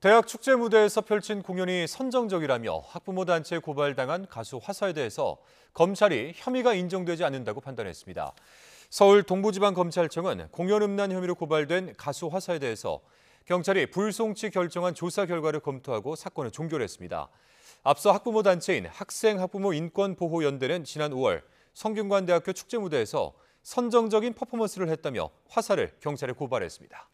대학 축제 무대에서 펼친 공연이 선정적이라며 학부모 단체에 고발당한 가수 화사에 대해서 검찰이 혐의가 인정되지 않는다고 판단했습니다. 서울 동부지방검찰청은 공연음란 혐의로 고발된 가수 화사에 대해서 경찰이 불송치 결정한 조사 결과를 검토하고 사건을 종결했습니다. 앞서 학부모 단체인 학생학부모인권보호연대는 지난 5월 성균관대학교 축제 무대에서 선정적인 퍼포먼스를 했다며 화사를 경찰에 고발했습니다.